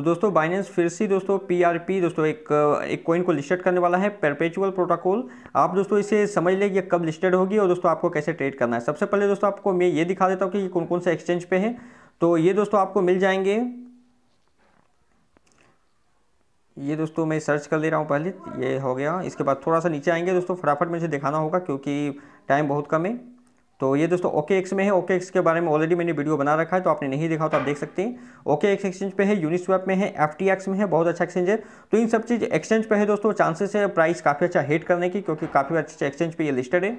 तो दोस्तों बाइनेंस फिर से दोस्तों पीआरपी दोस्तों एक एक कॉइन को लिस्टेड करने वाला है परपेचुअल प्रोटोकॉल आप दोस्तों इसे समझ लें कि कब लिस्टेड होगी और दोस्तों आपको कैसे ट्रेड करना है सबसे पहले दोस्तों आपको मैं ये दिखा देता हूँ कि कौन कौन से एक्सचेंज पे है तो ये दोस्तों आपको मिल जाएंगे ये दोस्तों मैं सर्च कर ले रहा हूँ पहले ये हो गया इसके बाद थोड़ा सा नीचे आएंगे दोस्तों फटाफट मुझे दिखाना होगा क्योंकि टाइम बहुत कम है तो ये दोस्तों ओके एक्स में है ओके एक्स के बारे में ऑलरेडी मैंने वीडियो बना रखा है तो आपने नहीं देखा तो आप देख सकते हैं ओके एक्स एक्सचेंज पे है यूनिस्वैप में है एफ में है बहुत अच्छा एक्सचेंज है तो इन सब चीज़ एक्सचेंज पे है दोस्तों चांसेस है प्राइस काफ़ी अच्छा हेट करने की क्योंकि काफ़ी अच्छे एक्सचेंज पे ये लिस्टेड है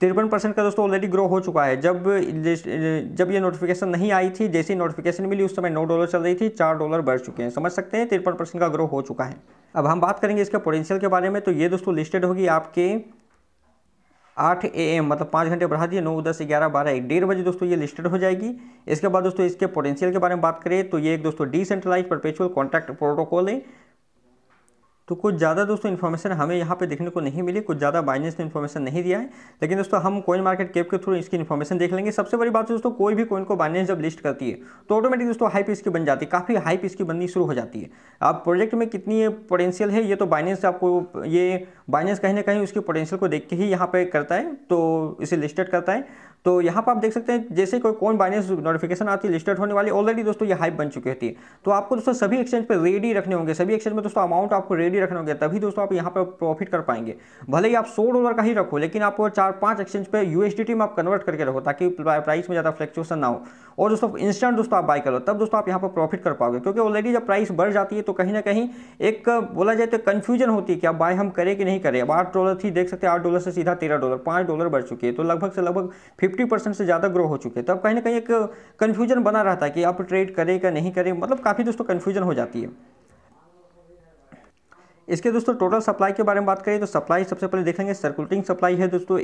तिरपन परसेंट का दोस्तों ऑलरेडी ग्रो हो चुका है जब जब ये नोटिफिकेशन नहीं आई थी जैसे ही नोटिफिकेशन मिली उस समय नौ डॉलर चल रही थी चार डॉलर बढ़ चुके हैं समझ सकते हैं तिरपन परसेंट का ग्रो हो चुका है अब हम बात करेंगे इसके पोटेंशियल के बारे में तो ये दोस्तों लिस्टेड होगी आपके आठ ए एम मतलब पाँच घंटे बढ़ा दिए नौ दस ग्यारह बारह एक डेढ़ बजे दोस्तों ये लिस्टेड हो जाएगी इसके बाद दोस्तों इसके पोटेंशियल के बारे में बात करें तो ये एक दोस्तों डिसेंट्रलाइज परपेचुअल कॉन्ट्रैक्ट प्रोटोकॉल है तो कुछ ज़्यादा दोस्तों इन्फॉर्मेशन हमें यहाँ पे देखने को नहीं मिली कुछ ज़्यादा बाइनेंस ने इन्फॉर्मेशन नहीं दिया है लेकिन दोस्तों हम कोइन मार्केट कैप के थ्रू इसकी इन्फॉर्मेशन देख लेंगे सबसे बड़ी बात दोस्तों कोई भी कोइन को बाइनेंस जब लिस्ट करती है तो ऑटोमेटिक दोस्तों हाइप की बन जाती है काफ़ी हाइप की बननी शुरू हो जाती है आप प्रोजेक्ट में कितनी पोटेंशियल है ये तो बाइनेंस आपको ये बाइनेंस कहीं ना कहीं उसकी पोटेंशियल को देख के ही यहाँ पे करता है तो इसे लिस्टेड करता है तो यहाँ पर आप देख सकते हैं जैसे कोई कौन बाइनेंस नोटिफिकेशन आती है लिस्टेड होने वाली ऑलरेडी दोस्तों ये हाइप बन चुकी होती है तो आपको दोस्तों सभी एक्सचेंज पर रेडी रखने होंगे सभी एक्सचेंज में दोस्तों अमाउंट आपको रेडी रखने होंगे तभी दोस्तों आप यहाँ पर प्रॉफिट कर पाएंगे भले ही आप सौ डॉलर का ही रखो लेकिन आपको चार पाँच एक्सचेंज पर यू में आप कन्वर्ट करके रखो ताकि प्राइस में ज़्यादा फ्लक्चुएसन ना हो और दोस्तों इंस्टेंट दोस्तों आप बाय करो तब दोस्तों आप यहाँ पर प्रॉफिट कर पाओगे क्योंकि ऑलरेडी जब प्राइस बढ़ जाती है तो कहीं ना कहीं एक बोला जाए तो कन्फ्यूजन होती है कि आप बाय हम करें कि नहीं नहीं करें अब आठ डॉलर थी देख सकते हैं आठ डॉलर से सीधा तेरह डॉलर पाँच डॉलर बढ़ चुके हैं तो लगभग से लगभग फिफ्टी परसेंट से ज़्यादा ग्रो हो चुके हैं तो अब कहीं ना कहीं एक कन्फ्यूजन बना रहता है कि आप ट्रेड करें या नहीं करें मतलब काफ़ी दोस्तों कन्फ्यूजन हो जाती है इसके दोस्तों टोटल सप्लाई के बारे में बात करें तो सप्लाई सबसे पहले देखेंगे सर्कुलटिंग सप्लाई है दोस्तों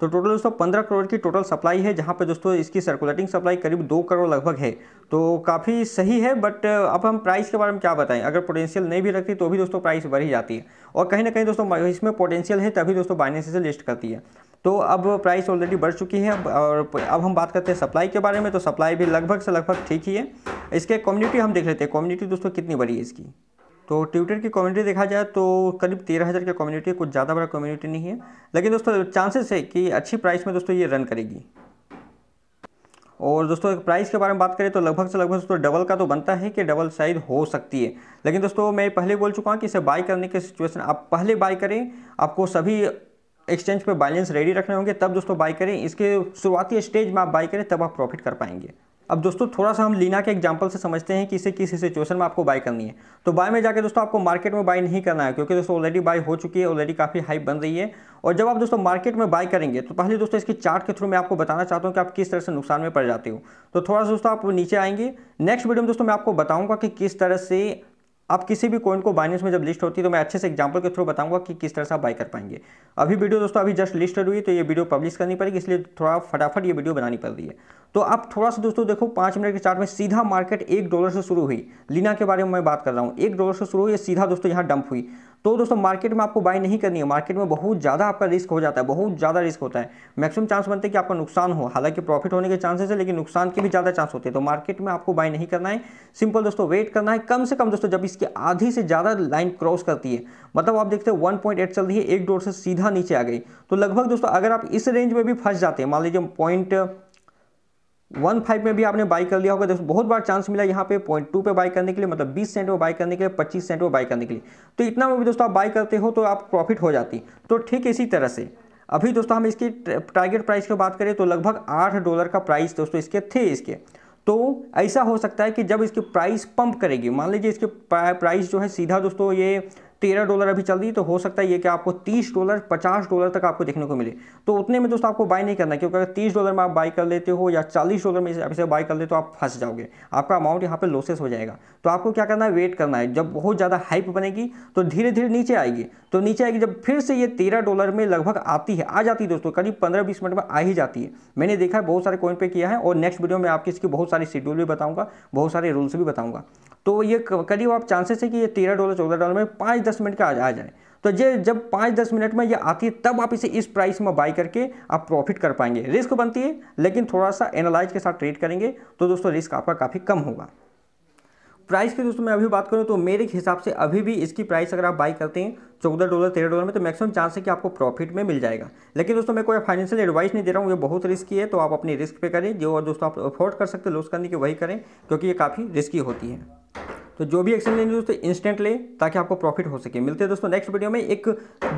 तो टोटल दोस्तों पंद्रह करोड़ की टोटल सप्लाई है जहाँ पर दोस्तों इसकी सर्कुलेटिंग सप्लाई करीब दो करोड़ लगभग है तो काफ़ी सही है बट अब हम प्राइस के बारे में क्या बताएं अगर पोटेंशियल नहीं भी रखती तो भी दोस्तों प्राइस बढ़ ही जाती है और कहीं ना कहीं दोस्तों इसमें पोटेंशियल है तभी दोस्तों बाइनेंस से लिस्ट करती है तो अब प्राइस ऑलरेडी बढ़ चुकी है और अब हम बात करते हैं सप्लाई के बारे में तो सप्लाई भी लगभग से लगभग ठीक ही है इसके कम्युनिटी हम देख लेते हैं कम्युनिटी दोस्तों कितनी बड़ी है इसकी तो ट्विटर की कम्युनिटी देखा जाए तो करीब तेरह हज़ार की कम्युनिटी है कुछ ज़्यादा बड़ा कम्युनिटी नहीं है लेकिन दोस्तों चांसेस है कि अच्छी प्राइस में दोस्तों ये रन करेगी और दोस्तों प्राइस के बारे में बात करें तो लगभग से लगभग दोस्तों डबल का तो बनता है कि डबल साइज हो सकती है लेकिन दोस्तों मैं पहले बोल चुका हूँ कि इसे बाई करने की सिचुएशन आप पहले बाई करें आपको सभी एक्सचेंज पे बैलेंस रेडी रखने होंगे तब दोस्तों बाई करें इसके शुरुआती स्टेज में आप बाई करें तब आप प्रॉफिट कर पाएंगे अब दोस्तों थोड़ा सा हम लीना के एग्जांपल से समझते हैं कि इसे किस सिचुएशन में आपको बाय करनी है तो बाय में जाकर दोस्तों आपको मार्केट में बाय नहीं करना है क्योंकि दोस्तों ऑलरेडी बाय हो चुकी है ऑलरेडी काफ़ी हाई बन रही है और जब आप दोस्तों मार्केट में बाय करेंगे तो पहले दोस्तों इसके चार्ट के थ्रू मैं आपको बताना चाहता हूँ कि आप किस तरह से नुकसान में पड़ जाते हो तो थोड़ा सा दोस्तों आप नीचे आएंगे नेक्स्ट वीडियो में दोस्तों मैं आपको बताऊँगा कि किस तरह से आप किसी भी कॉइन को बाइनेंस में जब लिस्ट होती है तो मैं अच्छे से एग्जांपल के थ्रू बताऊंगा कि किस तरह से आप बाय कर पाएंगे अभी वीडियो दोस्तों अभी जस्ट लिस्टेड हुई तो ये वीडियो पब्लिश करनी पड़ेगी इसलिए थोड़ा फटाफट ये वीडियो बनानी पड़ रही है तो आप थोड़ा सा दोस्तों देखो पाँच मिनट के चार्ट में सीधा मार्केट एक डॉलर से शुरू हुई लीना के बारे में मैं बात कर रहा हूँ एक डॉलर से शुरू हुई सीधा दोस्तों यहाँ डंप हुई तो दोस्तों मार्केट में आपको बाई नहीं करनी है मार्केट में बहुत ज़्यादा आपका रिस्क हो जाता है बहुत ज़्यादा रिस्क होता है मैक्सिमम चांस बनते हैं कि आपका नुकसान हो हालांकि प्रॉफिट होने के चांसेस है लेकिन नुकसान के भी ज़्यादा चांस होते हैं तो मार्केट में आपको बाई नहीं करना है सिंपल दोस्तों वेट करना है कम से कम दोस्तों जब इसकी आधी से ज़्यादा लाइन क्रॉस करती है मतलब आप देखते हैं वन चल रही है एक डोर से सीधा नीचे आ गई तो लगभग दोस्तों अगर आप इस रेंज में भी फंस जाते हैं मान लीजिए पॉइंट वन फाइव में भी आपने बाई कर लिया होगा दोस्तों बहुत बार चांस मिला यहाँ पे पॉइंट टू पर बाई करने के लिए मतलब बीस सेंट में बाई करने के लिए पच्चीस सेंट में बाई करने के लिए तो इतना में भी दोस्तों आप बाई करते हो तो आप प्रॉफिट हो जाती तो ठीक इसी तरह से अभी दोस्तों हम इसकी टारगेट प्राइस की बात करें तो लगभग आठ डॉलर का प्राइस दोस्तों इसके थे इसके तो ऐसा हो सकता है कि जब इसकी प्राइस पंप करेगी मान लीजिए इसके प्राइस जो है सीधा दोस्तों ये तेरह डॉलर अभी चल रही तो हो सकता है ये कि आपको तीस डॉलर पचास डॉलर तक आपको देखने को मिले तो उतने में दोस्तों आपको बाय नहीं करना क्योंकि अगर तीस डॉलर में आप बाय कर लेते हो या चालीस डॉलर में इसे बाय कर लेते हो आप फंस जाओगे आपका अमाउंट यहाँ पर लॉसेस हो जाएगा तो आपको क्या करना है वेट करना है जब बहुत ज़्यादा हाइप बनेगी तो धीरे धीरे नीचे आएगी तो नीचे आएगी जब फिर से ये तेरह डॉलर में लगभग आती है आ जाती है दोस्तों करीब पंद्रह बीस मिनट में आ ही जाती है मैंने देखा है बहुत सारे कॉइन पे किया है और नेक्स्ट वीडियो में आपकी इसकी बहुत सारी शेड्यूल भी बताऊँगा बहुत सारे रूल्स भी बताऊँगा तो ये करीब आप चांसेस है कि ये तेरह डॉलर चौदह डॉलर में पाँच दस मिनट का आ जाए तो ये जब पाँच दस मिनट में ये आती है तब आप इसे इस प्राइस में बाई करके आप प्रॉफिट कर पाएंगे रिस्क बनती है लेकिन थोड़ा सा एनालाइज के साथ ट्रेड करेंगे तो दोस्तों रिस्क आपका काफ़ी कम होगा प्राइस की दोस्तों मैं अभी बात करूँ तो मेरे हिसाब से अभी भी इसकी प्राइस अगर आप बाई करते हैं चौदह डॉलर तेरह डॉलर में तो मैक्सिमम चांस है कि आपको प्रॉफिट में मिल जाएगा लेकिन दोस्तों मैं कोई फाइनेंशियल एडवाइस नहीं दे रहा हूँ ये बहुत रिस्की है तो आप अपने रिस्क पे करें जो दोस्तों आप अफोर्ड कर सकते हैं लॉस करने की वही करें क्योंकि ये काफ़ी रिस्की होती है तो जो भी एक्शन लेंगे दोस्तों इंस्टेंट ले ताकि आपको प्रॉफिट हो सके मिलते हैं दोस्तों नेक्स्ट वीडियो में एक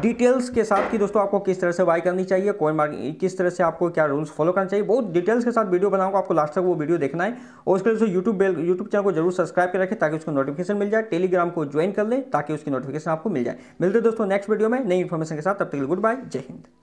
डिटेल्स के साथ कि दोस्तों आपको किस तरह से बाय करनी चाहिए कोई मार्केट किस तरह से आपको क्या रूल्स फॉलो करना चाहिए बहुत डिटेल्स के साथ वीडियो बनाऊंगा आपको लास्ट तक वो वीडियो देखना है और उसके लिए दोस्तों यूट्यूब बेल यूट्यूब चैनल को जरूर सब्सक्राइब कर रखें ताकि उसको नोटिफिकेशन मिल जाए टेलीग्राम को ज्वाइन कर लें ताकि उसकी नोटिफिकेशन आपको मिल जाए मिलते दोस्तों नेक्स्ट वीडियो में नई इन्फॉर्मेशन के साथ तब तक गुड बाय जय हिंद